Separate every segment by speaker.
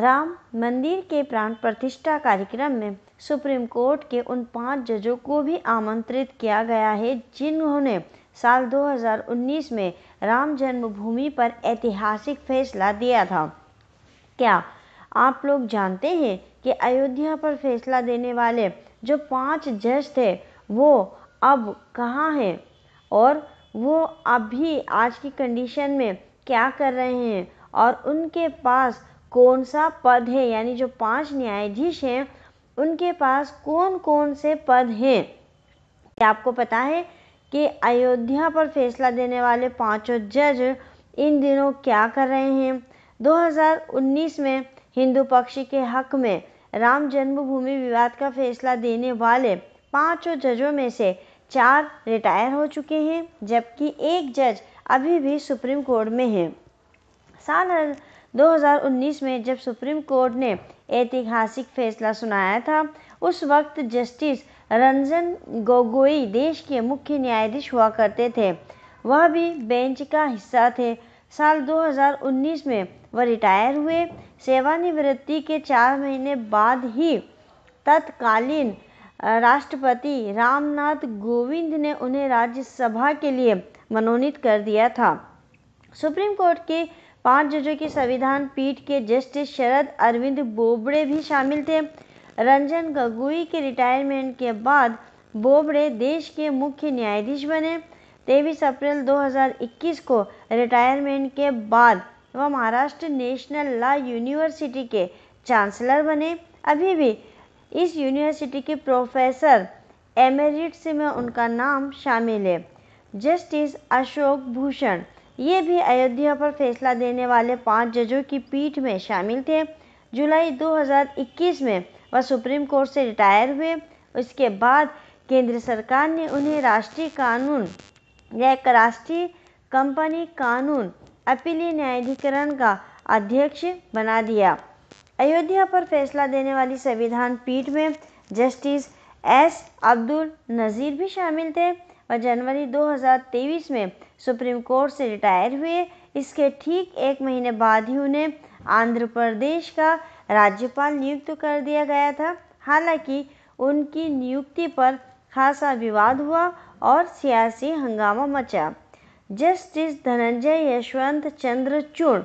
Speaker 1: राम मंदिर के प्राण प्रतिष्ठा कार्यक्रम में सुप्रीम कोर्ट के उन पांच जजों को भी आमंत्रित किया गया है जिन्होंने साल 2019 में राम जन्मभूमि पर ऐतिहासिक फैसला दिया था क्या आप लोग जानते हैं कि अयोध्या पर फैसला देने वाले जो पांच जज थे वो अब कहाँ हैं और वो अभी आज की कंडीशन में क्या कर रहे हैं और उनके पास कौन सा पद है यानी जो पांच न्यायाधीश हैं उनके पास कौन कौन से पद हैं क्या आपको पता है कि अयोध्या पर फैसला देने वाले पांचों जज इन दिनों क्या कर रहे हैं 2019 में हिंदू पक्ष के हक में राम जन्मभूमि विवाद का फैसला देने वाले पांचों जजों में से चार रिटायर हो चुके हैं जबकि एक जज अभी भी सुप्रीम कोर्ट में है साल 2019 में जब सुप्रीम कोर्ट ने ऐतिहासिक फैसला सुनाया था उस वक्त जस्टिस रंजन गोगोई देश के मुख्य न्यायाधीश हुआ करते थे वह भी बेंच का हिस्सा थे साल 2019 में वह रिटायर हुए सेवानिवृत्ति के चार महीने बाद ही तत्कालीन राष्ट्रपति रामनाथ कोविंद ने उन्हें राज्यसभा के लिए मनोनीत कर दिया था सुप्रीम कोर्ट के पांच जजों की संविधान पीठ के जस्टिस शरद अरविंद बोबड़े भी शामिल थे रंजन गगोई के रिटायरमेंट के बाद बोबड़े देश के मुख्य न्यायाधीश बने तेईस अप्रैल 2021 को रिटायरमेंट के बाद वह महाराष्ट्र नेशनल लॉ यूनिवर्सिटी के चांसलर बने अभी भी इस यूनिवर्सिटी के प्रोफेसर एमेरिट्स में उनका नाम शामिल है जस्टिस अशोक भूषण ये भी अयोध्या पर फैसला देने वाले पांच जजों की पीठ में शामिल थे जुलाई 2021 में वह सुप्रीम कोर्ट से रिटायर हुए उसके बाद केंद्र सरकार ने उन्हें राष्ट्रीय कानून या राष्ट्रीय कंपनी कानून अपीलीय न्यायाधिकरण का अध्यक्ष बना दिया अयोध्या पर फैसला देने वाली संविधान पीठ में जस्टिस एस अब्दुल नज़ीर भी शामिल थे वह जनवरी 2023 में सुप्रीम कोर्ट से रिटायर हुए इसके ठीक एक महीने बाद ही उन्हें आंध्र प्रदेश का राज्यपाल नियुक्त कर दिया गया था हालांकि उनकी नियुक्ति पर खासा विवाद हुआ और सियासी हंगामा मचा जस्टिस धनंजय यशवंत चंद्रचूड़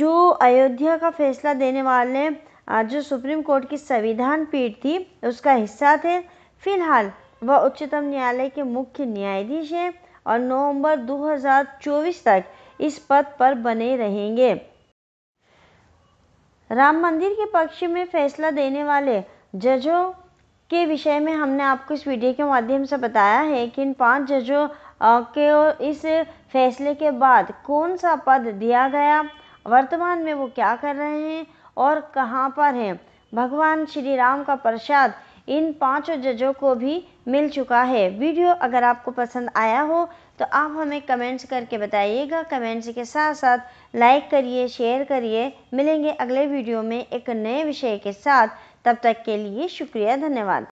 Speaker 1: जो अयोध्या का फैसला देने वाले जो सुप्रीम कोर्ट की संविधान पीठ थी उसका हिस्सा थे फिलहाल वह उच्चतम न्यायालय के मुख्य न्यायाधीश हैं और नवंबर 2024 तक इस पद पर बने रहेंगे राम मंदिर के पक्ष में फैसला देने वाले जजों के विषय में हमने आपको इस वीडियो के माध्यम से बताया है कि इन पांच जजों के इस फैसले के बाद कौन सा पद दिया गया वर्तमान में वो क्या कर रहे हैं और कहाँ पर हैं भगवान श्री राम का प्रसाद इन पांचों जजों को भी मिल चुका है वीडियो अगर आपको पसंद आया हो तो आप हमें कमेंट्स करके बताइएगा कमेंट्स के साथ साथ लाइक करिए शेयर करिए मिलेंगे अगले वीडियो में एक नए विषय के साथ तब तक के लिए शुक्रिया धन्यवाद